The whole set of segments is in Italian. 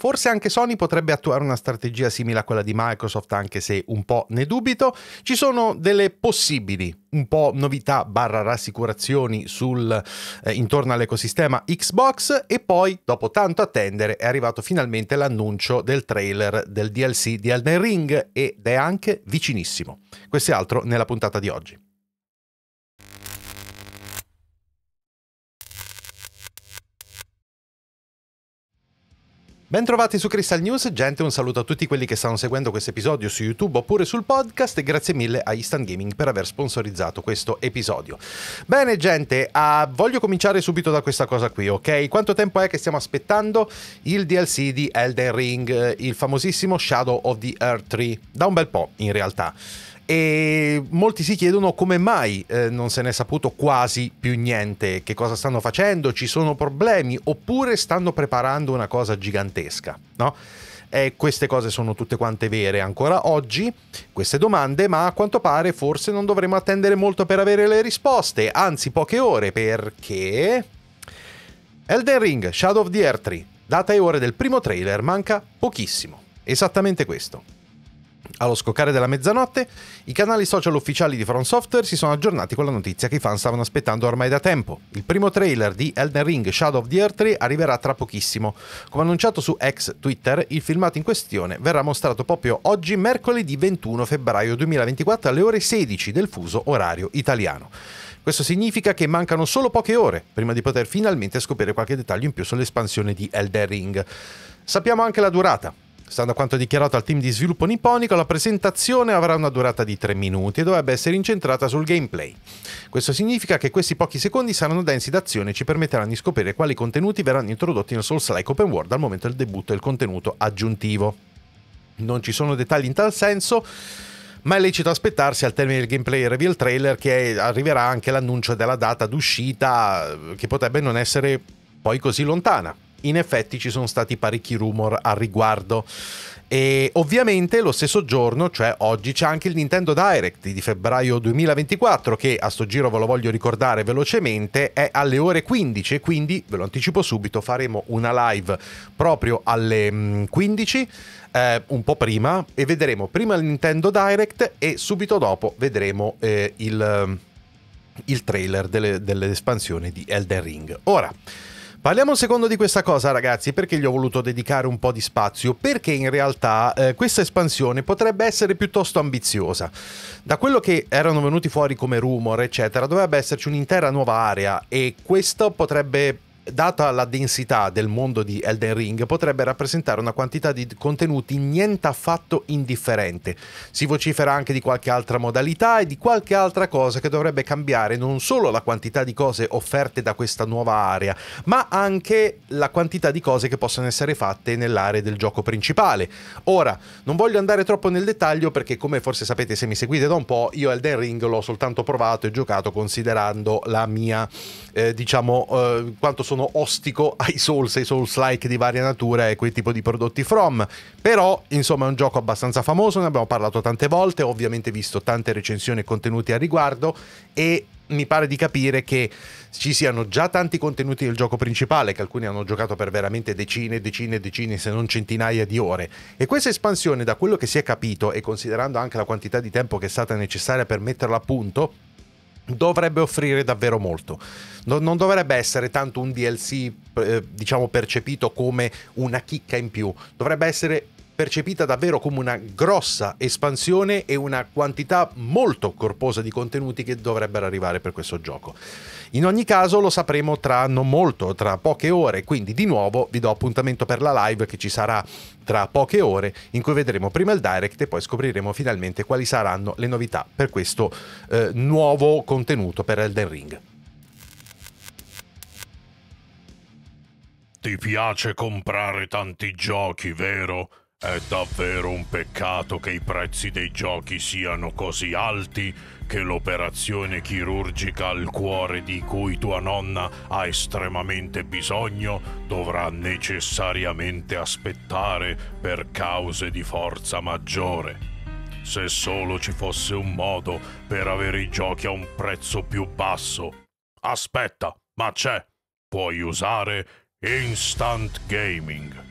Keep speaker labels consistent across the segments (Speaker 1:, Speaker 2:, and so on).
Speaker 1: Forse anche Sony potrebbe attuare una strategia simile a quella di Microsoft, anche se un po' ne dubito. Ci sono delle possibili, un po' novità barra rassicurazioni sul, eh, intorno all'ecosistema Xbox e poi, dopo tanto attendere, è arrivato finalmente l'annuncio del trailer del DLC di Elden Ring ed è anche vicinissimo. Questo è altro nella puntata di oggi. Bentrovati su Crystal News, gente, un saluto a tutti quelli che stanno seguendo questo episodio su YouTube oppure sul podcast e grazie mille a Instant Gaming per aver sponsorizzato questo episodio. Bene gente, uh, voglio cominciare subito da questa cosa qui, ok? Quanto tempo è che stiamo aspettando il DLC di Elden Ring, eh, il famosissimo Shadow of the Earth 3? Da un bel po' in realtà e molti si chiedono come mai eh, non se ne è saputo quasi più niente, che cosa stanno facendo, ci sono problemi oppure stanno preparando una cosa gigantesca, no? E queste cose sono tutte quante vere ancora oggi, queste domande, ma a quanto pare forse non dovremo attendere molto per avere le risposte, anzi poche ore perché... Elden Ring, Shadow of the Earth 3, data e ore del primo trailer, manca pochissimo. Esattamente questo. Allo scoccare della mezzanotte, i canali social ufficiali di From Software si sono aggiornati con la notizia che i fan stavano aspettando ormai da tempo. Il primo trailer di Elden Ring Shadow of the Earth 3 arriverà tra pochissimo. Come annunciato su ex Twitter, il filmato in questione verrà mostrato proprio oggi, mercoledì 21 febbraio 2024 alle ore 16 del fuso orario italiano. Questo significa che mancano solo poche ore prima di poter finalmente scoprire qualche dettaglio in più sull'espansione di Elden Ring. Sappiamo anche la durata, Stando a quanto dichiarato al team di sviluppo nipponico, la presentazione avrà una durata di 3 minuti e dovrebbe essere incentrata sul gameplay. Questo significa che questi pochi secondi saranno densi d'azione e ci permetteranno di scoprire quali contenuti verranno introdotti nel Souls-like open world al momento del debutto del contenuto aggiuntivo. Non ci sono dettagli in tal senso, ma è lecito aspettarsi al termine del gameplay reveal trailer che arriverà anche l'annuncio della data d'uscita che potrebbe non essere poi così lontana in effetti ci sono stati parecchi rumor al riguardo. E ovviamente lo stesso giorno, cioè oggi, c'è anche il Nintendo Direct di febbraio 2024 che a sto giro ve lo voglio ricordare velocemente, è alle ore 15, quindi ve lo anticipo subito, faremo una live proprio alle 15, mm, eh, un po' prima, e vedremo prima il Nintendo Direct e subito dopo vedremo eh, il, mm, il, trailer delle, dell'espansione di Elden Ring. Ora... Parliamo un secondo di questa cosa ragazzi, perché gli ho voluto dedicare un po' di spazio, perché in realtà eh, questa espansione potrebbe essere piuttosto ambiziosa. Da quello che erano venuti fuori come rumor, eccetera, dovrebbe esserci un'intera nuova area e questo potrebbe data la densità del mondo di Elden Ring, potrebbe rappresentare una quantità di contenuti niente affatto indifferente. Si vocifera anche di qualche altra modalità e di qualche altra cosa che dovrebbe cambiare non solo la quantità di cose offerte da questa nuova area, ma anche la quantità di cose che possono essere fatte nell'area del gioco principale. Ora, non voglio andare troppo nel dettaglio perché come forse sapete se mi seguite da un po', io Elden Ring l'ho soltanto provato e giocato considerando la mia, eh, diciamo, eh, quanto sono sono ostico ai Souls, ai Souls-like di varia natura e quei tipi di prodotti From. Però, insomma, è un gioco abbastanza famoso, ne abbiamo parlato tante volte, ho ovviamente visto tante recensioni e contenuti a riguardo e mi pare di capire che ci siano già tanti contenuti del gioco principale, che alcuni hanno giocato per veramente decine e decine e decine, se non centinaia di ore. E questa espansione, da quello che si è capito, e considerando anche la quantità di tempo che è stata necessaria per metterla a punto, dovrebbe offrire davvero molto. non dovrebbe essere tanto un DLC, eh, diciamo, percepito come una chicca in più, dovrebbe essere percepita davvero come una grossa espansione e una quantità molto corposa di contenuti che dovrebbero arrivare per questo gioco. In ogni caso lo sapremo tra non molto, tra poche ore, quindi di nuovo vi do appuntamento per la live che ci sarà tra poche ore in cui vedremo prima il direct e poi scopriremo finalmente quali saranno le novità per questo eh, nuovo contenuto per Elden Ring.
Speaker 2: Ti piace comprare tanti giochi, vero? È davvero un peccato che i prezzi dei giochi siano così alti che l'operazione chirurgica al cuore di cui tua nonna ha estremamente bisogno dovrà necessariamente aspettare per cause di forza maggiore. Se solo ci fosse un modo per avere i giochi a un prezzo più basso. Aspetta, ma c'è! Puoi usare Instant Gaming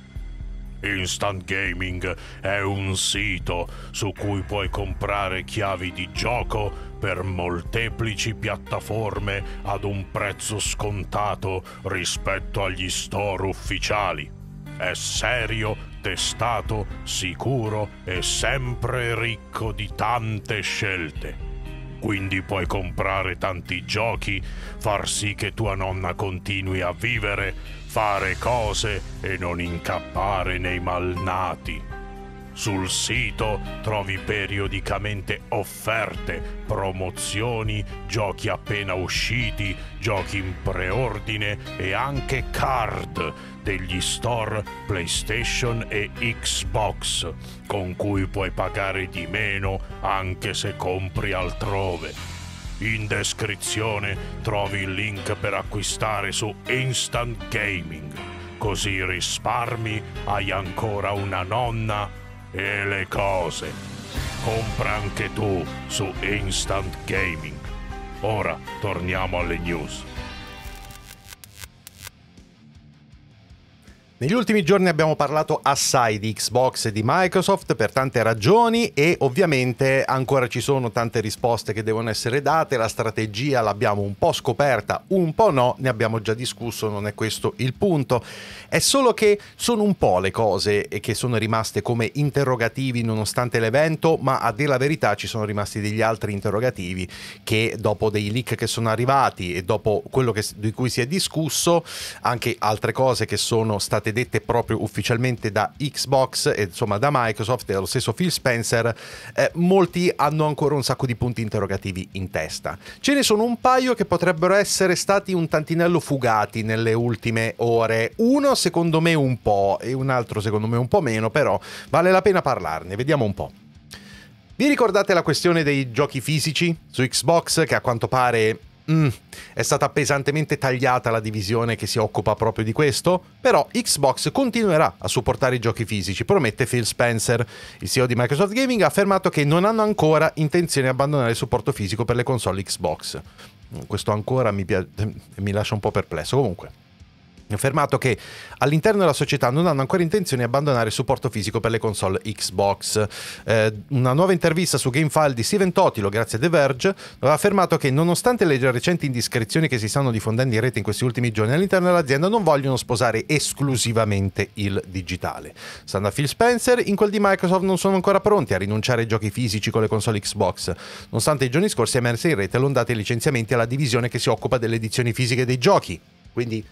Speaker 2: Instant Gaming è un sito su cui puoi comprare chiavi di gioco per molteplici piattaforme ad un prezzo scontato rispetto agli store ufficiali. È serio, testato, sicuro e sempre ricco di tante scelte. Quindi puoi comprare tanti giochi, far sì che tua nonna continui a vivere, fare cose e non incappare nei malnati. Sul sito trovi periodicamente offerte, promozioni, giochi appena usciti, giochi in preordine e anche card degli store PlayStation e Xbox, con cui puoi pagare di meno anche se compri altrove. In descrizione trovi il link per acquistare su Instant Gaming, così risparmi, hai ancora una nonna e le cose. Compra anche tu su Instant Gaming. Ora torniamo alle news.
Speaker 1: Negli ultimi giorni abbiamo parlato assai di Xbox e di Microsoft per tante ragioni e ovviamente ancora ci sono tante risposte che devono essere date, la strategia l'abbiamo un po' scoperta, un po' no, ne abbiamo già discusso, non è questo il punto. È solo che sono un po' le cose che sono rimaste come interrogativi nonostante l'evento, ma a dire la verità ci sono rimasti degli altri interrogativi che dopo dei leak che sono arrivati e dopo quello che, di cui si è discusso, anche altre cose che sono state state dette proprio ufficialmente da Xbox e insomma da Microsoft e dallo stesso Phil Spencer, eh, molti hanno ancora un sacco di punti interrogativi in testa. Ce ne sono un paio che potrebbero essere stati un tantinello fugati nelle ultime ore. Uno secondo me un po' e un altro secondo me un po' meno, però vale la pena parlarne, vediamo un po'. Vi ricordate la questione dei giochi fisici su Xbox che a quanto pare mm, è stata pesantemente tagliata la divisione che si occupa proprio di questo, però Xbox continuerà a supportare i giochi fisici, promette Phil Spencer. Il CEO di Microsoft Gaming ha affermato che non hanno ancora intenzione di abbandonare il supporto fisico per le console Xbox. Mm, questo ancora mi, piace, eh, mi lascia un po' perplesso comunque affermato che all'interno della società non hanno ancora intenzione di abbandonare il supporto fisico per le console Xbox. Eh, una nuova intervista su Gamefile di Steven Totilo, grazie a The Verge, aveva affermato che nonostante le recenti indiscrezioni che si stanno diffondendo in rete in questi ultimi giorni all'interno dell'azienda non vogliono sposare esclusivamente il digitale. Stando a Phil Spencer, in quel di Microsoft non sono ancora pronti a rinunciare ai giochi fisici con le console Xbox, nonostante i giorni scorsi emerse in rete l'ondata di licenziamenti alla divisione che si occupa delle edizioni fisiche dei giochi. Quindi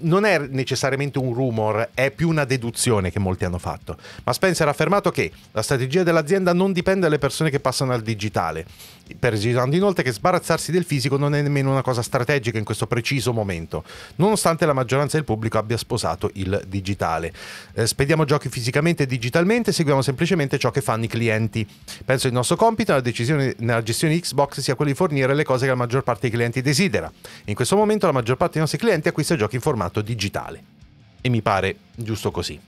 Speaker 1: non è necessariamente un rumor, è più una deduzione che molti hanno fatto. Ma Spencer ha affermato che la strategia dell'azienda non dipende dalle persone che passano al digitale, precisando inoltre che sbarazzarsi del fisico non è nemmeno una cosa strategica in questo preciso momento, nonostante la maggioranza del pubblico abbia sposato il digitale. Eh, spediamo giochi fisicamente e digitalmente, seguiamo semplicemente ciò che fanno i clienti. Penso il nostro compito nella, decisione, nella gestione Xbox sia quello di fornire le cose che la maggior parte dei clienti desidera. In questo momento la maggior parte dei nostri clienti acquista giochi in formato digitale. E mi pare giusto così.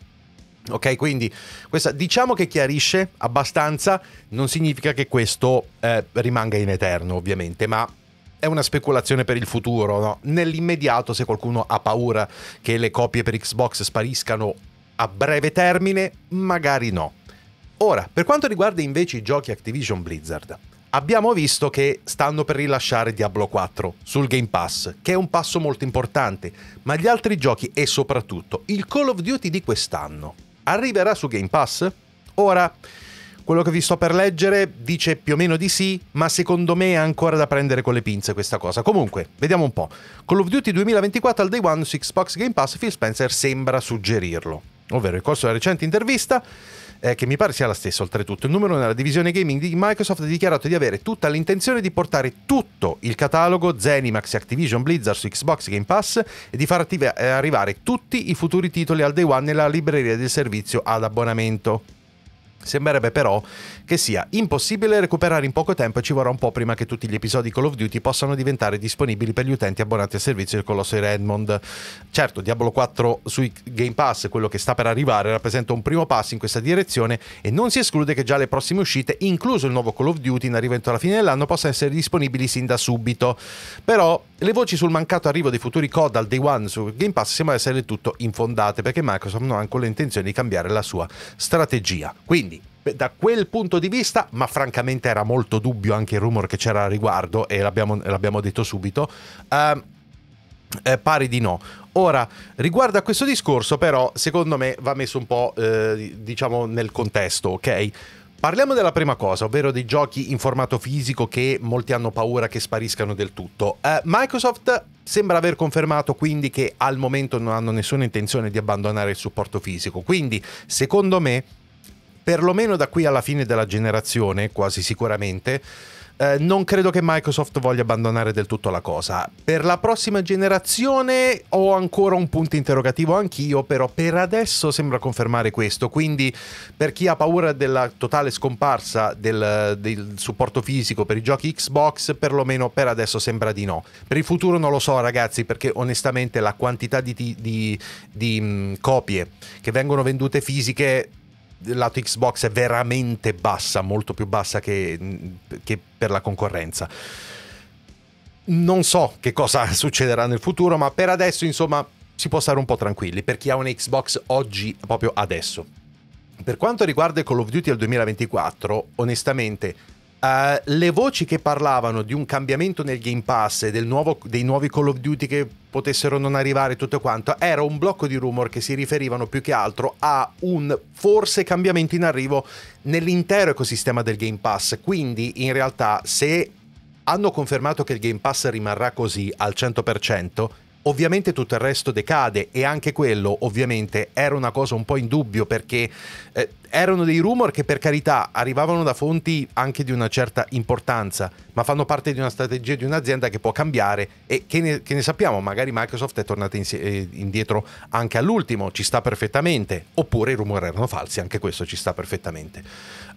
Speaker 1: Ok, quindi questa, diciamo che chiarisce abbastanza, non significa che questo eh, rimanga in eterno ovviamente, ma è una speculazione per il futuro, no? Nell'immediato se qualcuno ha paura che le copie per Xbox spariscano a breve termine, magari no. Ora, per quanto riguarda invece i giochi Activision Blizzard, abbiamo visto che stanno per rilasciare Diablo 4 sul Game Pass, che è un passo molto importante, ma gli altri giochi e soprattutto il Call of Duty di quest'anno arriverà su Game Pass? Ora, quello che vi sto per leggere dice più o meno di sì, ma secondo me è ancora da prendere con le pinze questa cosa. Comunque, vediamo un po'. Call of Duty 2024 al day one su Xbox Game Pass, Phil Spencer sembra suggerirlo. Ovvero, nel corso della recente intervista, eh, che mi pare sia la stessa oltretutto, il numero nella divisione gaming di Microsoft ha dichiarato di avere tutta l'intenzione di portare tutto il catalogo Zenimax, Activision, Blizzard su Xbox Game Pass e di far attiv- eh, arrivare tutti i futuri titoli al day one nella libreria del servizio ad abbonamento. Sembrerebbe però che sia impossibile recuperare in poco tempo e ci vorrà un po' prima che tutti gli episodi Call of Duty possano diventare disponibili per gli utenti abbonati al servizio del colosso di Redmond. Certo, Diablo 4 sui Game Pass, quello che sta per arrivare, rappresenta un primo passo in questa direzione e non si esclude che già le prossime uscite, incluso il nuovo Call of Duty in arrivo entro la fine dell'anno, possano essere disponibili sin da subito. Però le voci sul mancato arrivo dei futuri COD al day one su Game Pass sembrano essere del tutto infondate perché Microsoft non ha ancora intenzione di cambiare la sua strategia. Quindi, da quel punto di vista, ma francamente era molto dubbio anche il rumor che c'era a riguardo e l'abbiamo, l'abbiamo detto subito, ehm, eh, eh, pari di no. Ora, riguardo a questo discorso però, secondo me va messo un po' eh, diciamo nel contesto, ok? Parliamo della prima cosa, ovvero dei giochi in formato fisico che molti hanno paura che spariscano del tutto. Uh, Microsoft sembra aver confermato quindi che al momento non hanno nessuna intenzione di abbandonare il supporto fisico, quindi secondo me, perlomeno da qui alla fine della generazione, quasi sicuramente, eh, non credo che Microsoft voglia abbandonare del tutto la cosa. Per la prossima generazione ho ancora un punto interrogativo anch'io, però per adesso sembra confermare questo. Quindi per chi ha paura della totale scomparsa del, del supporto fisico per i giochi Xbox, perlomeno per adesso sembra di no. Per il futuro non lo so ragazzi, perché onestamente la quantità di, di, di, di mh, copie che vengono vendute fisiche lato Xbox è veramente bassa, molto più bassa che, che per la concorrenza. Non so che cosa succederà nel futuro, ma per adesso, insomma, si può stare un po' tranquilli per chi ha un Xbox oggi, proprio adesso. Per quanto riguarda Call of Duty al 2024, onestamente Uh, le voci che parlavano di un cambiamento nel Game Pass e dei nuovi Call of Duty che potessero non arrivare tutto quanto, era un blocco di rumor che si riferivano più che altro a un forse cambiamento in arrivo nell'intero ecosistema del Game Pass. Quindi in realtà se hanno confermato che il Game Pass rimarrà così al 100%, Ovviamente tutto il resto decade e anche quello ovviamente era una cosa un po' in dubbio perché eh, erano dei rumor che per carità arrivavano da fonti anche di una certa importanza, ma fanno parte di una strategia di un'azienda che può cambiare e che ne, che ne sappiamo, magari Microsoft è tornata in, eh, indietro anche all'ultimo, ci sta perfettamente, oppure i rumor erano falsi, anche questo ci sta perfettamente.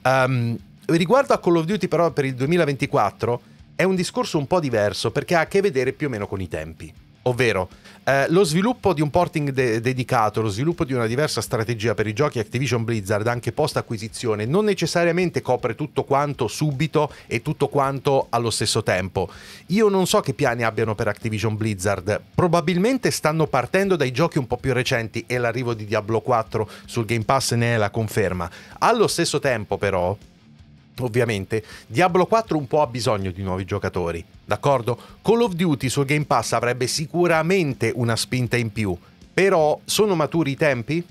Speaker 1: Um, riguardo a Call of Duty però per il 2024 è un discorso un po' diverso perché ha a che vedere più o meno con i tempi ovvero eh, lo sviluppo di un porting de- dedicato, lo sviluppo di una diversa strategia per i giochi Activision Blizzard anche post acquisizione non necessariamente copre tutto quanto subito e tutto quanto allo stesso tempo. Io non so che piani abbiano per Activision Blizzard, probabilmente stanno partendo dai giochi un po' più recenti e l'arrivo di Diablo 4 sul Game Pass ne è la conferma. Allo stesso tempo però Ovviamente, Diablo 4 un po' ha bisogno di nuovi giocatori, d'accordo? Call of Duty sul Game Pass avrebbe sicuramente una spinta in più, però sono maturi i tempi?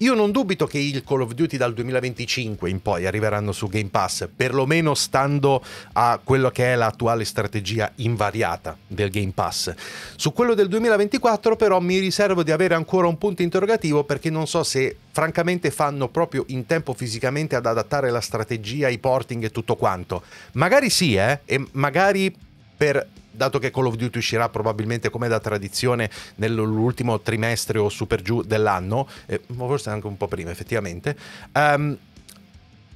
Speaker 1: Io non dubito che il Call of Duty dal 2025 in poi arriveranno su Game Pass, perlomeno stando a quello che è l'attuale strategia invariata del Game Pass. Su quello del 2024 però mi riservo di avere ancora un punto interrogativo perché non so se francamente fanno proprio in tempo fisicamente ad adattare la strategia, i porting e tutto quanto. Magari sì, eh, e magari per dato che Call of Duty uscirà probabilmente come da tradizione nell'ultimo trimestre o super giù dell'anno, eh, forse anche un po' prima effettivamente, um,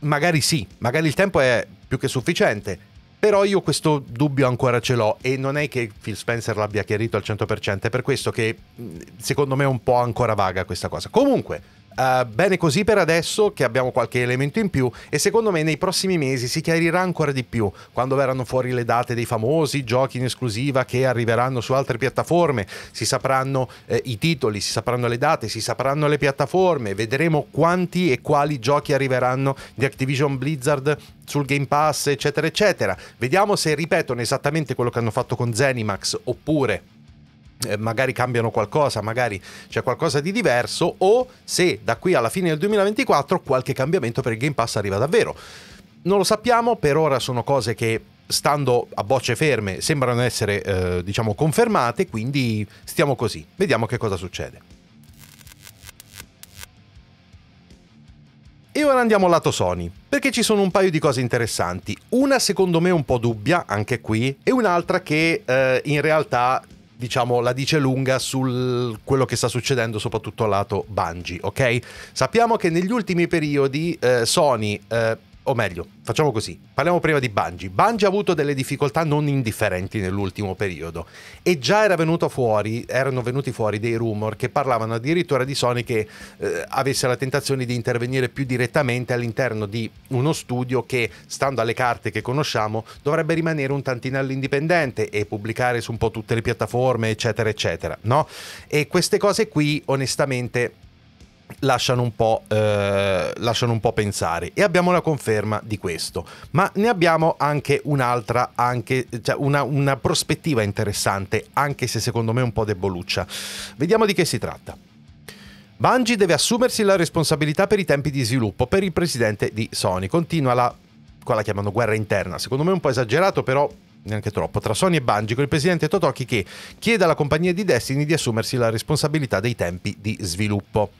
Speaker 1: magari sì, magari il tempo è più che sufficiente. Però io questo dubbio ancora ce l'ho e non è che Phil Spencer l'abbia chiarito al 100%, è per questo che mm, secondo me è un po' ancora vaga questa cosa. Comunque, Uh, bene così per adesso che abbiamo qualche elemento in più e secondo me nei prossimi mesi si chiarirà ancora di più quando verranno fuori le date dei famosi giochi in esclusiva che arriveranno su altre piattaforme, si sapranno eh, i titoli, si sapranno le date, si sapranno le piattaforme, vedremo quanti e quali giochi arriveranno di Activision Blizzard sul Game Pass eccetera eccetera. Vediamo se ripetono esattamente quello che hanno fatto con Zenimax oppure eh, magari cambiano qualcosa, magari c'è qualcosa di diverso o se da qui alla fine del 2024 qualche cambiamento per il Game Pass arriva davvero. Non lo sappiamo, per ora sono cose che stando a bocce ferme sembrano essere eh, diciamo confermate, quindi stiamo così. Vediamo che cosa succede. E ora andiamo al lato Sony, perché ci sono un paio di cose interessanti. Una secondo me un po' dubbia, anche qui, e un'altra che eh, in realtà diciamo, la dice lunga su quello che sta succedendo soprattutto al lato Bungie, ok? Sappiamo che negli ultimi periodi eh, Sony... Eh, o meglio, facciamo così, parliamo prima di Bungie. Bungie ha avuto delle difficoltà non indifferenti nell'ultimo periodo e già era fuori, erano venuti fuori dei rumor che parlavano addirittura di Sony che eh, avesse la tentazione di intervenire più direttamente all'interno di uno studio che, stando alle carte che conosciamo, dovrebbe rimanere un tantinello indipendente e pubblicare su un po' tutte le piattaforme, eccetera, eccetera, no? E queste cose qui, onestamente lasciano un, po', eh, lasciano un po' pensare e abbiamo la conferma di questo ma ne abbiamo anche un'altra anche cioè una, una prospettiva interessante anche se secondo me un po' deboluccia vediamo di che si tratta Bungie deve assumersi la responsabilità per i tempi di sviluppo per il presidente di Sony continua la qua la chiamano guerra interna secondo me un po' esagerato però neanche troppo, tra Sony e Bungie con il presidente Totoki che chiede alla compagnia di Destiny di assumersi la responsabilità dei tempi di sviluppo.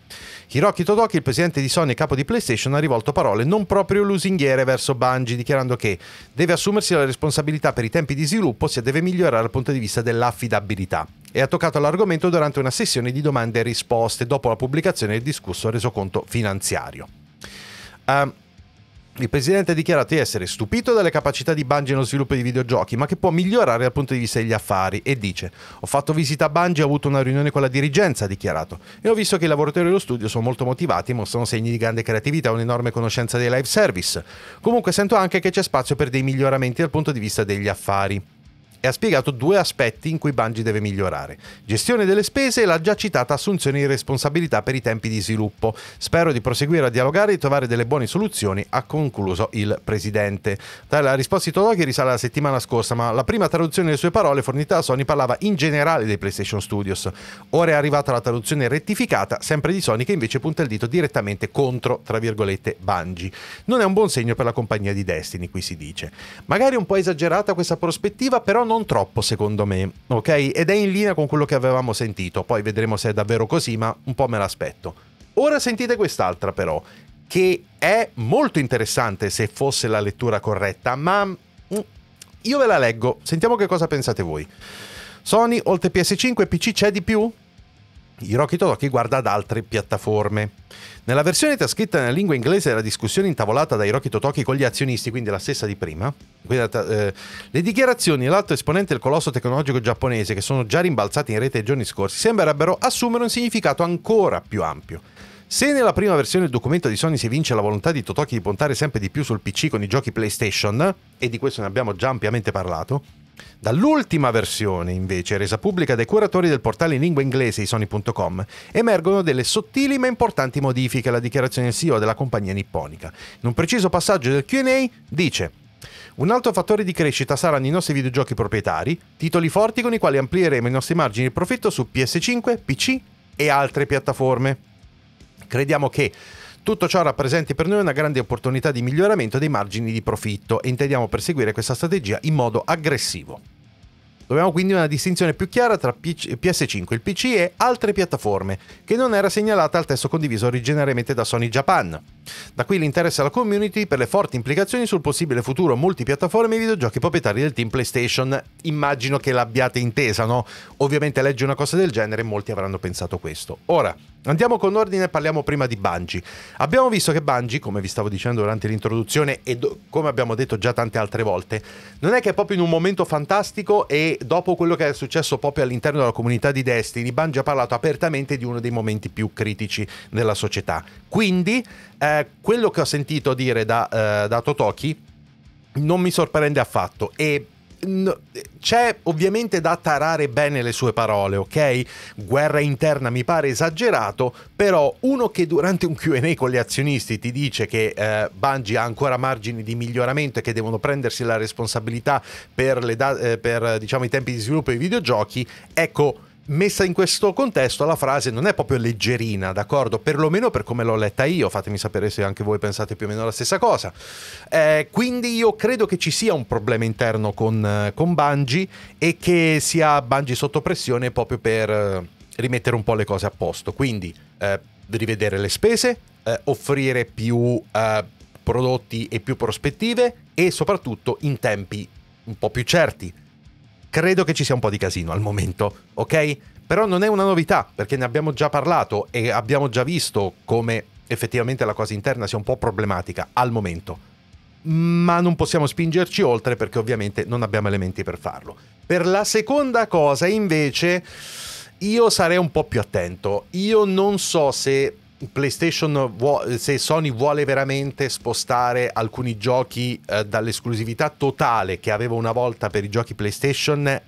Speaker 1: Hiroki Totoki, il presidente di Sony e capo di PlayStation, ha rivolto parole non proprio lusinghiere verso Bungie, dichiarando che deve assumersi la responsabilità per i tempi di sviluppo se deve migliorare dal punto di vista dell'affidabilità. E ha toccato l'argomento durante una sessione di domande e risposte dopo la pubblicazione del discusso resoconto finanziario. Uh, il presidente ha dichiarato di essere stupito dalle capacità di Bungie nello sviluppo di videogiochi, ma che può migliorare dal punto di vista degli affari, e dice: Ho fatto visita a Bungie, ho avuto una riunione con la dirigenza, ha dichiarato, e ho visto che i lavoratori dello studio sono molto motivati e mostrano segni di grande creatività e un'enorme conoscenza dei live service. Comunque sento anche che c'è spazio per dei miglioramenti dal punto di vista degli affari e ha spiegato due aspetti in cui Bungie deve migliorare. Gestione delle spese e la già citata assunzione di responsabilità per i tempi di sviluppo. Spero di proseguire a dialogare e trovare delle buone soluzioni, ha concluso il presidente. La risposta di Todoki risale alla settimana scorsa, ma la prima traduzione delle sue parole fornita da Sony parlava in generale dei PlayStation Studios. Ora è arrivata la traduzione rettificata, sempre di Sony, che invece punta il dito direttamente contro, tra virgolette, Bungie. Non è un buon segno per la compagnia di Destiny, qui si dice. Magari un po' esagerata questa prospettiva, però non non troppo secondo me, ok? Ed è in linea con quello che avevamo sentito, poi vedremo se è davvero così, ma un po' me l'aspetto. Ora sentite quest'altra però, che è molto interessante se fosse la lettura corretta, ma mm, io ve la leggo, sentiamo che cosa pensate voi. Sony, oltre PS5 e PC c'è di più? i Rocky Todocchi guarda ad altre piattaforme. Nella versione trascritta nella lingua inglese della discussione intavolata dai Rocky Totoki con gli azionisti, quindi la stessa di prima, eh, le dichiarazioni dell'alto esponente del colosso tecnologico giapponese, che sono già rimbalzate in rete i giorni scorsi, sembrerebbero assumere un significato ancora più ampio. Se nella prima versione del documento di Sony si vince la volontà di Totoki di puntare sempre di più sul PC con i giochi PlayStation, e di questo ne abbiamo già ampiamente parlato, Dall'ultima versione, invece, resa pubblica dai curatori del portale in lingua inglese Sony.com, emergono delle sottili ma importanti modifiche alla dichiarazione del CEO della compagnia nipponica. In un preciso passaggio del QA dice un altro fattore di crescita saranno i nostri videogiochi proprietari, titoli forti con i quali amplieremo i nostri margini di profitto su PS5, PC e altre piattaforme. Crediamo che tutto ciò rappresenta per noi una grande opportunità di miglioramento dei margini di profitto e intendiamo perseguire questa strategia in modo aggressivo. Dobbiamo quindi una distinzione più chiara tra PS5, il PC e altre piattaforme, che non era segnalata al testo condiviso originariamente da Sony Japan. Da qui l'interesse alla community per le forti implicazioni sul possibile futuro multipiattaforme e videogiochi proprietari del team PlayStation. Immagino che l'abbiate intesa, no? Ovviamente leggi una cosa del genere e molti avranno pensato questo. Ora, Andiamo con ordine e parliamo prima di Bungie. Abbiamo visto che Bungie, come vi stavo dicendo durante l'introduzione e do- come abbiamo detto già tante altre volte, non è che è proprio in un momento fantastico e dopo quello che è successo proprio all'interno della comunità di Destiny, Bungie ha parlato apertamente di uno dei momenti più critici della società. Quindi eh, quello che ho sentito dire da, eh, da Totoki non mi sorprende affatto e c'è ovviamente da tarare bene le sue parole, ok? Guerra interna mi pare esagerato, però uno che durante un QA con gli azionisti ti dice che eh, Bungie ha ancora margini di miglioramento e che devono prendersi la responsabilità per, da- eh, per diciamo, i tempi di sviluppo dei videogiochi, ecco messa in questo contesto la frase non è proprio leggerina, d'accordo? Perlomeno per come l'ho letta io, fatemi sapere se anche voi pensate più o meno la stessa cosa. Eh, quindi io credo che ci sia un problema interno con, eh, con Bungie e che sia Bungie sotto pressione proprio per eh, rimettere un po' le cose a posto. Quindi eh, rivedere le spese, eh, offrire più eh, prodotti e più prospettive e soprattutto in tempi un po' più certi credo che ci sia un po' di casino al momento, ok? Però non è una novità, perché ne abbiamo già parlato e abbiamo già visto come effettivamente la cosa interna sia un po' problematica al momento. Ma non possiamo spingerci oltre perché ovviamente non abbiamo elementi per farlo. Per la seconda cosa invece io sarei un po' più attento. Io non so se PlayStation se Sony vuole veramente spostare alcuni giochi eh, dall'esclusività totale che aveva una volta per i giochi PlayStation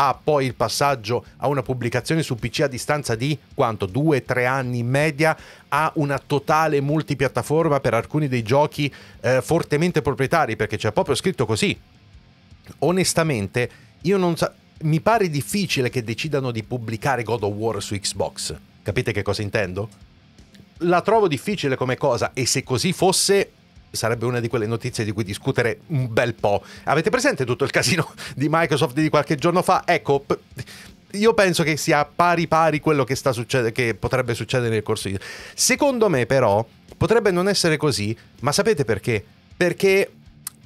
Speaker 1: ha poi il passaggio a una pubblicazione su PC a distanza di quanto? 2-3 anni in media, ha una totale multipiattaforma per alcuni dei giochi eh, fortemente proprietari, perché c'è proprio scritto così. Onestamente, io non so, mi pare difficile che decidano di pubblicare God of War su Xbox. Capite che cosa intendo? la trovo difficile come cosa e se così fosse sarebbe una di quelle notizie di cui discutere un bel po'. Avete presente tutto il casino di Microsoft di qualche giorno fa? Ecco, io penso che sia pari pari quello che, succede, che potrebbe succedere nel corso di... Secondo me però potrebbe non essere così, ma sapete perché? Perché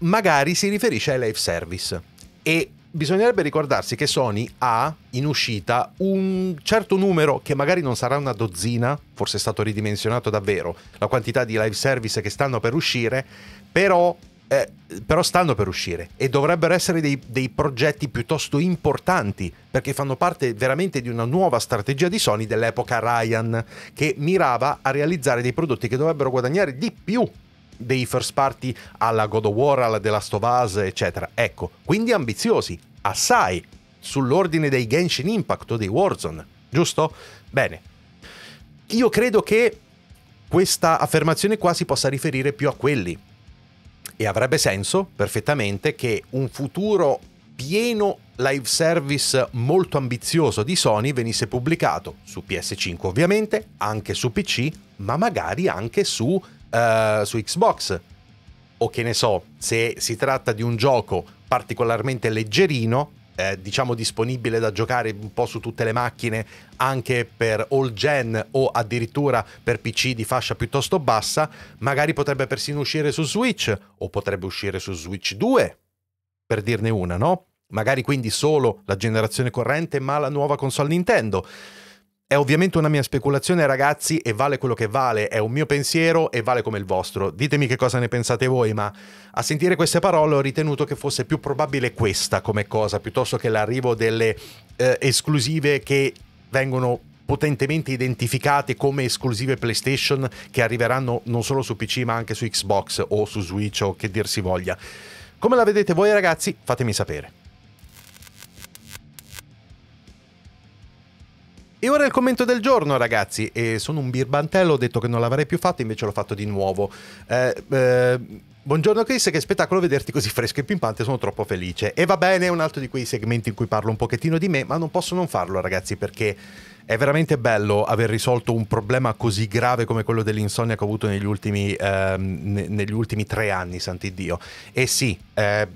Speaker 1: magari si riferisce ai live service e bisognerebbe ricordarsi che Sony ha in uscita un certo numero che magari non sarà una dozzina, forse è stato ridimensionato davvero, la quantità di live service che stanno per uscire, però, eh, però stanno per uscire e dovrebbero essere dei, dei progetti piuttosto importanti perché fanno parte veramente di una nuova strategia di Sony dell'epoca Ryan che mirava a realizzare dei prodotti che dovrebbero guadagnare di più dei first party alla God of War, alla The Last of Us, eccetera. Ecco, quindi ambiziosi, assai, sull'ordine dei Genshin Impact o dei Warzone, giusto? Bene. Io credo che questa affermazione qua si possa riferire più a quelli. E avrebbe senso perfettamente che un futuro pieno live service molto ambizioso di Sony venisse pubblicato su PS5 ovviamente, anche su PC, ma magari anche su eh, su Xbox. O che ne so, se si tratta di un gioco particolarmente leggerino, eh, diciamo disponibile da giocare un po' su tutte le macchine anche per all gen o addirittura per PC di fascia piuttosto bassa, magari potrebbe persino uscire su Switch o potrebbe uscire su Switch 2, per dirne una, no? Magari quindi solo la generazione corrente ma la nuova console Nintendo. È ovviamente una mia speculazione, ragazzi, e vale quello che vale, è un mio pensiero e vale come il vostro. Ditemi che cosa ne pensate voi, ma a sentire queste parole ho ritenuto che fosse più probabile questa come cosa, piuttosto che l'arrivo delle eh, esclusive che vengono potentemente identificate come esclusive PlayStation che arriveranno non solo su PC ma anche su Xbox o su Switch o che dir si voglia. Come la vedete voi ragazzi? Fatemi sapere. E ora il commento del giorno, ragazzi. E sono un birbantello, ho detto che non l'avrei più fatto, invece l'ho fatto di nuovo. Eh, eh, buongiorno Chris, che spettacolo vederti così fresco e pimpante, sono troppo felice. E va bene, è un altro di quei segmenti in cui parlo un pochettino di me, ma non posso non farlo, ragazzi, perché è veramente bello aver risolto un problema così grave come quello dell'insonnia che ho avuto negli ultimi, ehm, negli ultimi tre anni, santi Dio. E sì, eh,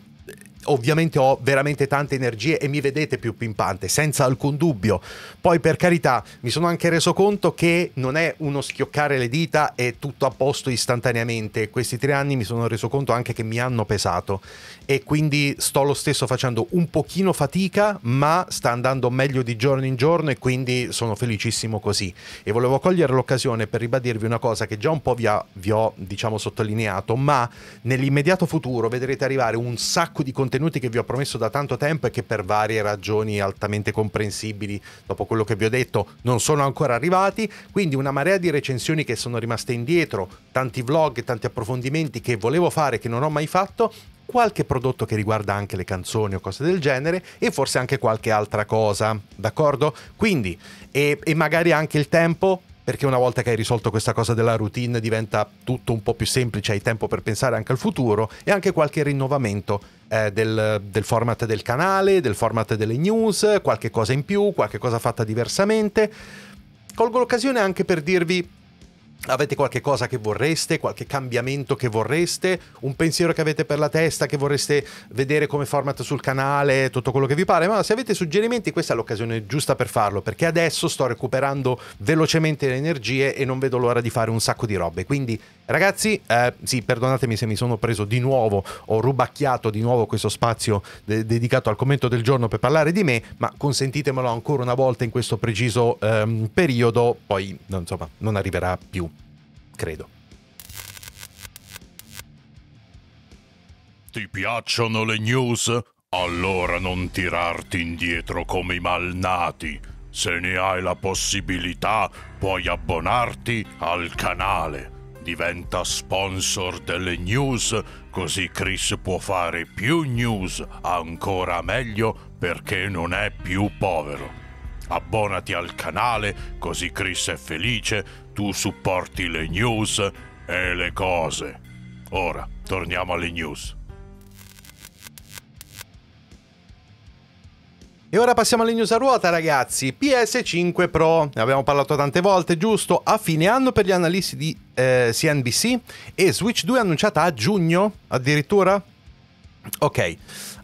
Speaker 1: ovviamente ho veramente tante energie e mi vedete più pimpante, senza alcun dubbio. Poi per carità mi sono anche reso conto che non è uno schioccare le dita e tutto a posto istantaneamente. Questi tre anni mi sono reso conto anche che mi hanno pesato e quindi sto lo stesso facendo un pochino fatica, ma sta andando meglio di giorno in giorno e quindi sono felicissimo così. E volevo cogliere l'occasione per ribadirvi una cosa che già un po' vi, ha, vi ho diciamo sottolineato, ma nell'immediato futuro vedrete arrivare un sacco di contenuti che vi ho promesso da tanto tempo e che per varie ragioni altamente comprensibili, dopo quello che vi ho detto, non sono ancora arrivati, quindi una marea di recensioni che sono rimaste indietro, tanti vlog, tanti approfondimenti che volevo fare che non ho mai fatto qualche prodotto che riguarda anche le canzoni o cose del genere e forse anche qualche altra cosa, d'accordo? Quindi, e, e magari anche il tempo, perché una volta che hai risolto questa cosa della routine diventa tutto un po' più semplice, hai tempo per pensare anche al futuro e anche qualche rinnovamento eh, del, del, format del canale, del format delle news, qualche cosa in più, qualche cosa fatta diversamente. Colgo l'occasione anche per dirvi Avete qualche cosa che vorreste, qualche cambiamento che vorreste, un pensiero che avete per la testa, che vorreste vedere come format sul canale, tutto quello che vi pare, ma se avete suggerimenti questa è l'occasione giusta per farlo, perché adesso sto recuperando velocemente le energie e non vedo l'ora di fare un sacco di robe. Quindi ragazzi, eh, sì, perdonatemi se mi sono preso di nuovo, ho rubacchiato di nuovo questo spazio de dedicato al commento del giorno per parlare di me, ma consentitemelo ancora una volta in questo preciso ehm, periodo, poi insomma non arriverà più credo.
Speaker 2: Ti piacciono le news? Allora non tirarti indietro come i malnati. Se ne hai la possibilità, puoi abbonarti al canale. Diventa sponsor delle news, così Chris può fare più news ancora meglio perché non è più povero. Abbonati al canale così Chris è felice, tu supporti le news e le cose. Ora, torniamo alle news.
Speaker 1: E ora passiamo alle news a ruota ragazzi, PS5 Pro, ne abbiamo parlato tante volte, giusto? A fine anno per gli analisti di eh, CNBC e Switch 2 annunciata a giugno addirittura? Ok,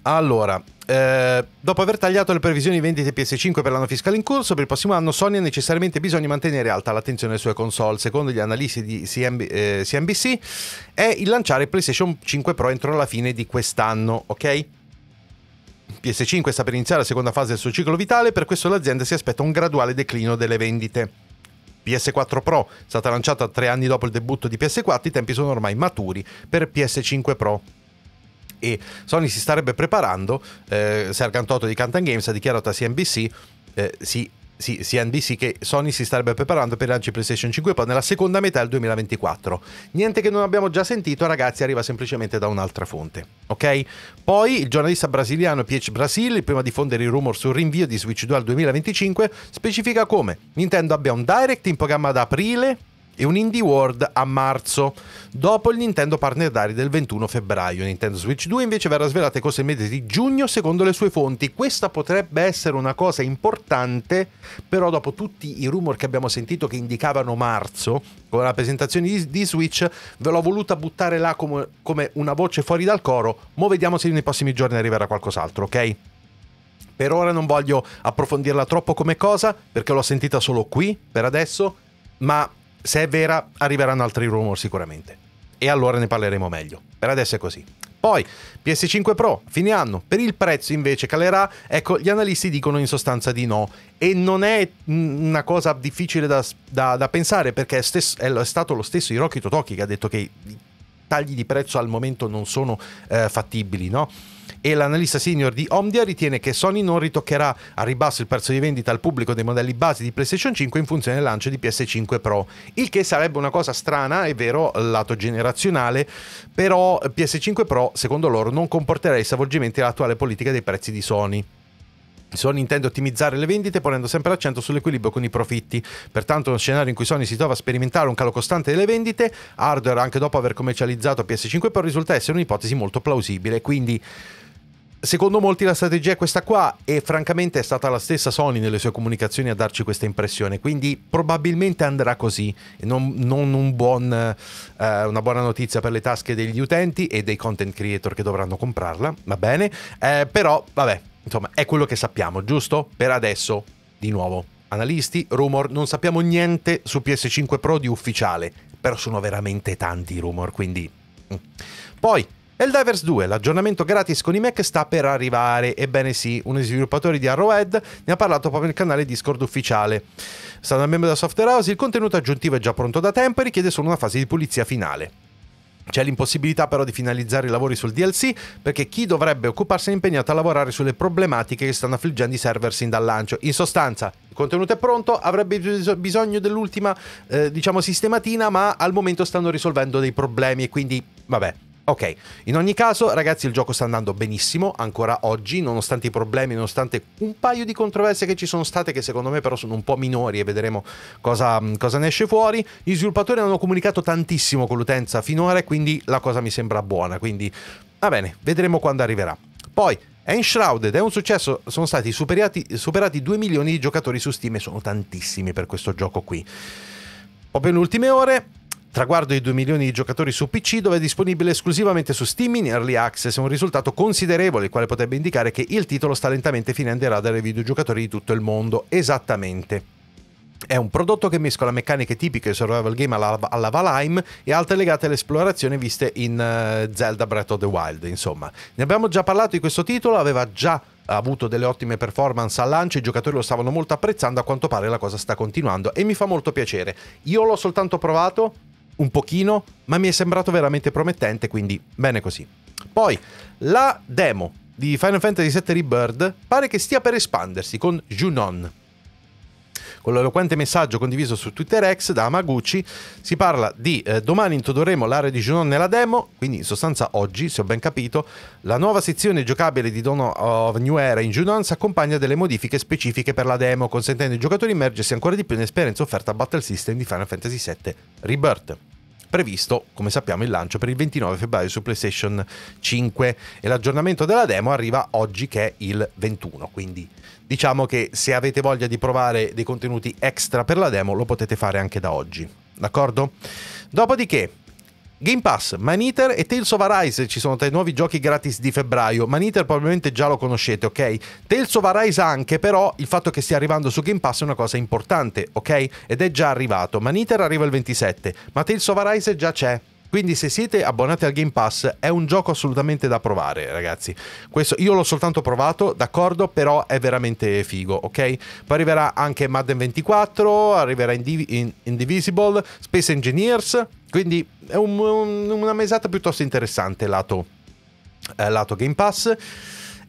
Speaker 1: allora, eh, dopo aver tagliato le previsioni di vendite PS5 per l'anno fiscale in corso, per il prossimo anno Sony ha necessariamente bisogno di mantenere alta l'attenzione sulle console. Secondo gli analisti di CNB, eh, CNBC, è il lanciare PlayStation 5 Pro entro la fine di quest'anno, ok? PS5 sta per iniziare la seconda fase del suo ciclo vitale, per questo l'azienda si aspetta un graduale declino delle vendite. PS4 Pro è stata lanciata tre anni dopo il debutto di PS4, i tempi sono ormai maturi per PS5 Pro e Sony si starebbe preparando. Eh, Sergantotto di Cantan Games ha dichiarato a CNBC eh, sì, sì, CNBC che Sony si starebbe preparando per il lancio PlayStation 5 Pro nella seconda metà del 2024. Niente che non abbiamo già sentito, ragazzi, arriva semplicemente da un'altra fonte. Ok? Poi il giornalista brasiliano PH Brasil, prima di fondere i rumor sul rinvio di Switch 2 al 2025, specifica come Nintendo abbia un direct in programma ad aprile e un Indie World a marzo, dopo il Nintendo Partner Dari del 21 febbraio. Nintendo Switch 2 invece verrà svelata in il mese di giugno secondo le sue fonti. Questa potrebbe essere una cosa importante, però dopo tutti i rumor che abbiamo sentito che indicavano marzo, con la presentazione di, di Switch, ve l'ho voluta buttare là come, come una voce fuori dal coro, mo vediamo se nei prossimi giorni arriverà qualcos'altro, ok? Per ora non voglio approfondirla troppo come cosa, perché l'ho sentita solo qui, per adesso, ma se è vera arriveranno altri rumor sicuramente. E allora ne parleremo meglio. Per adesso è così. Poi PS5 Pro, fine anno, per il prezzo invece calerà, ecco gli analisti dicono in sostanza di no e non è mm, una cosa difficile da, da, da pensare perché è, stesso, è, stato lo stesso Hiroki Totoki che ha detto che i tagli di prezzo al momento non sono eh, fattibili, no? e l'analista senior di Omdia ritiene che Sony non ritoccherà a ribasso il prezzo di vendita al pubblico dei modelli base di PlayStation 5 in funzione del lancio di PS5 Pro, il che sarebbe una cosa strana, è vero, lato generazionale, però PS5 Pro secondo loro non comporterà i stravolgimenti dell'attuale politica dei prezzi di Sony. Sony intende ottimizzare le vendite ponendo sempre l'accento sull'equilibrio con i profitti. Pertanto uno scenario in cui Sony si trova a sperimentare un calo costante delle vendite, hardware anche dopo aver commercializzato PS5 Pro risulta essere un'ipotesi molto plausibile, quindi secondo molti la strategia è questa qua e francamente è stata la stessa Sony nelle sue comunicazioni a darci questa impressione, quindi probabilmente andrà così, non, non un buon, eh, una buona notizia per le tasche degli utenti e dei content creator che dovranno comprarla, va bene, eh, però vabbè Insomma, è quello che sappiamo, giusto? Per adesso, di nuovo. Analisti, rumor, non sappiamo niente su PS5 Pro di ufficiale, però sono veramente tanti i rumor, quindi... Mm. Poi, Eldivers 2, l'aggiornamento gratis con i Mac sta per arrivare. Ebbene sì, uno dei sviluppatori di Arrowhead ne ha parlato proprio nel canale Discord ufficiale. Stando al membro della Software House, il contenuto aggiuntivo è già pronto da tempo e richiede solo una fase di pulizia finale. C'è l'impossibilità però di finalizzare i lavori sul DLC perché chi dovrebbe occuparsi è impegnato a lavorare sulle problematiche che stanno affliggendo i server sin dal lancio. In sostanza, il contenuto è pronto, avrebbe bisogno dell'ultima, eh, diciamo, sistematina, ma al momento stanno risolvendo dei problemi e quindi, vabbè, Ok, in ogni caso ragazzi il gioco sta andando benissimo ancora oggi, nonostante i problemi, nonostante un paio di controversie che ci sono state che secondo me però sono un po' minori e vedremo cosa, mm, cosa ne esce fuori. Gli sviluppatori hanno comunicato tantissimo con l'utenza finora e quindi la cosa mi sembra buona, quindi va bene, vedremo quando arriverà. Poi Enshrouded è un successo, sono stati superati, superati 2 milioni di giocatori su Steam e sono tantissimi per questo gioco qui. Proprio nelle ultime ore Traguardo di 2 milioni di giocatori su PC dove è disponibile esclusivamente su Steam in Early Access, un risultato considerevole, il quale potrebbe indicare che il titolo sta lentamente finendo i radar ai videogiocatori di tutto il mondo. Esattamente. È un prodotto che mescola meccaniche tipiche del survival game alla, alla Valheim e altre legate all'esplorazione viste in uh, Zelda Breath of the Wild, insomma. Ne abbiamo già parlato di questo titolo, aveva già avuto delle ottime performance al lancio, i giocatori lo stavano molto apprezzando, a quanto pare la cosa sta continuando e mi fa molto piacere. Io l'ho soltanto provato, un pochino, ma mi è sembrato veramente promettente, quindi bene così. Poi, la demo di Final Fantasy VII Rebirth pare che stia per espandersi con Junon, con l'eloquente messaggio condiviso su Twitter X da Amaguchi si parla di eh, domani introdurremo l'area di Junon nella demo, quindi in sostanza oggi, se ho ben capito, la nuova sezione giocabile di Dawn of New Era in Junon si accompagna delle modifiche specifiche per la demo, consentendo ai giocatori di immergersi ancora di più nell'esperienza offerta a Battle System di Final Fantasy VII Rebirth previsto, come sappiamo, il lancio per il 29 febbraio su PlayStation 5 e l'aggiornamento della demo arriva oggi che è il 21, quindi diciamo che se avete voglia di provare dei contenuti extra per la demo lo potete fare anche da oggi, d'accordo? Dopodiché Game Pass, Maniter e Tales of Arise ci sono tra i nuovi giochi gratis di febbraio. Maniter probabilmente già lo conoscete, ok? Tales of Arise anche, però il fatto che stia arrivando su Game Pass è una cosa importante, ok? Ed è già arrivato. Maniter arriva il 27, ma Tales of Arise già c'è. Quindi se siete abbonati al Game Pass è un gioco assolutamente da provare, ragazzi. Questo io l'ho soltanto provato, d'accordo, però è veramente figo, ok? Poi arriverà anche Madden 24, arriverà Indiv in Indivisible, Space Engineers, quindi è un, un, una mesata piuttosto interessante lato, eh, lato Game Pass.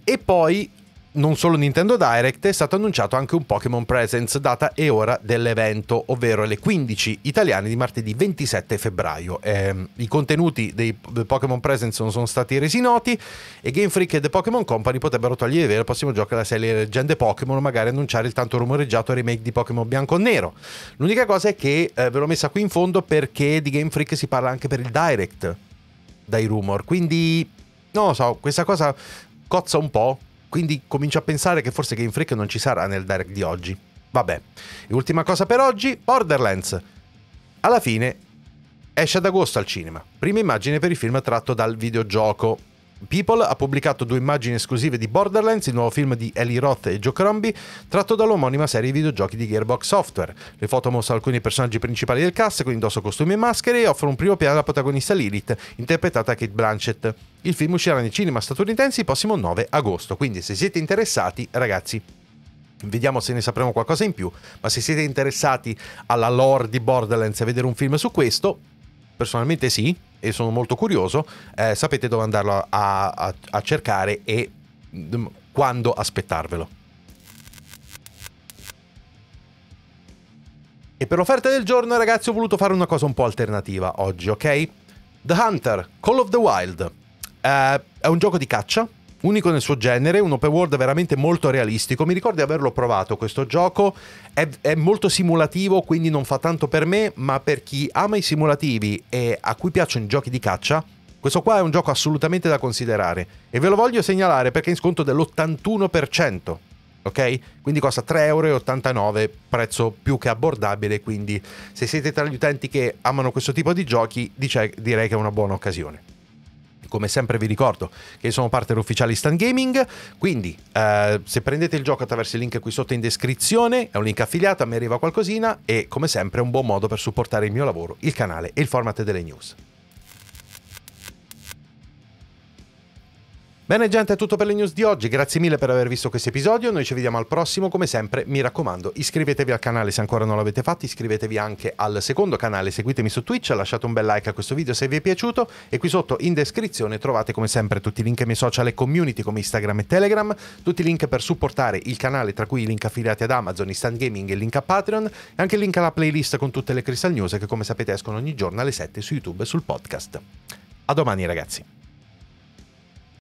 Speaker 1: E poi non solo Nintendo Direct, è stato annunciato anche un Pokémon Presence, data e ora dell'evento, ovvero alle 15 italiane di martedì 27 febbraio. Eh, I contenuti dei Pokémon Presence non sono stati resi noti e Game Freak e The Pokémon Company potrebbero togliere il prossimo gioco della serie Leggende Pokémon o magari annunciare il tanto rumoreggiato remake di Pokémon Bianco e Nero. L'unica cosa è che eh, ve l'ho messa qui in fondo perché di Game Freak si parla anche per il Direct dai rumor, quindi non lo so, questa cosa cozza un po' Quindi comincio a pensare che forse Game Freak non ci sarà nel direct di oggi. Vabbè. E ultima cosa per oggi, Borderlands. Alla fine esce ad agosto al cinema. Prima immagine per il film tratto dal videogioco People ha pubblicato due immagini esclusive di Borderlands, il nuovo film di Ellie Roth e Joe Crombie, tratto dall'omonima serie di videogiochi di Gearbox Software. Le foto mostrano alcuni personaggi principali del cast, con indosso costumi e maschere, e offrono un primo piano alla protagonista Lilith, interpretata Kate Blanchett. Il film uscirà nei cinema statunitensi il prossimo 9 agosto, quindi se siete interessati, ragazzi, Vediamo se ne sapremo qualcosa in più, ma se siete interessati alla lore di Borderlands e a vedere un film su questo, personalmente sì, e sono molto curioso, eh, sapete dove andarlo a, a, a cercare e mm, quando aspettarvelo. E per l'offerta del giorno, ragazzi, ho voluto fare una cosa un po' alternativa oggi, ok? The Hunter, Call of the Wild. Eh, è un gioco di caccia unico nel suo genere, un open world veramente molto realistico. Mi ricordo di averlo provato questo gioco, è, è, molto simulativo, quindi non fa tanto per me, ma per chi ama i simulativi e a cui piacciono i giochi di caccia, questo qua è un gioco assolutamente da considerare. E ve lo voglio segnalare perché è in sconto dell'81%. Ok? Quindi costa 3,89€, prezzo più che abbordabile, quindi se siete tra gli utenti che amano questo tipo di giochi, dice, direi che è una buona occasione come sempre vi ricordo che sono partner ufficiali Stan Gaming, quindi eh, se prendete il gioco attraverso il link qui sotto in descrizione, è un link affiliato, a me arriva qualcosina e come sempre è un buon modo per supportare il mio lavoro, il canale e il format delle news. Bene gente, è tutto per le news di oggi, grazie mille per aver visto questo episodio, noi ci vediamo al prossimo, come sempre mi raccomando iscrivetevi al canale se ancora non l'avete fatto, iscrivetevi anche al secondo canale, seguitemi su Twitch, lasciate un bel like a questo video se vi è piaciuto e qui sotto in descrizione trovate come sempre tutti i link ai miei social e community come Instagram e Telegram, tutti i link per supportare il canale tra cui i link affiliati ad Amazon, Instant Gaming e il link a Patreon e anche il link alla playlist con tutte le Crystal News che come sapete escono ogni giorno alle 7 su YouTube e sul podcast. A domani ragazzi!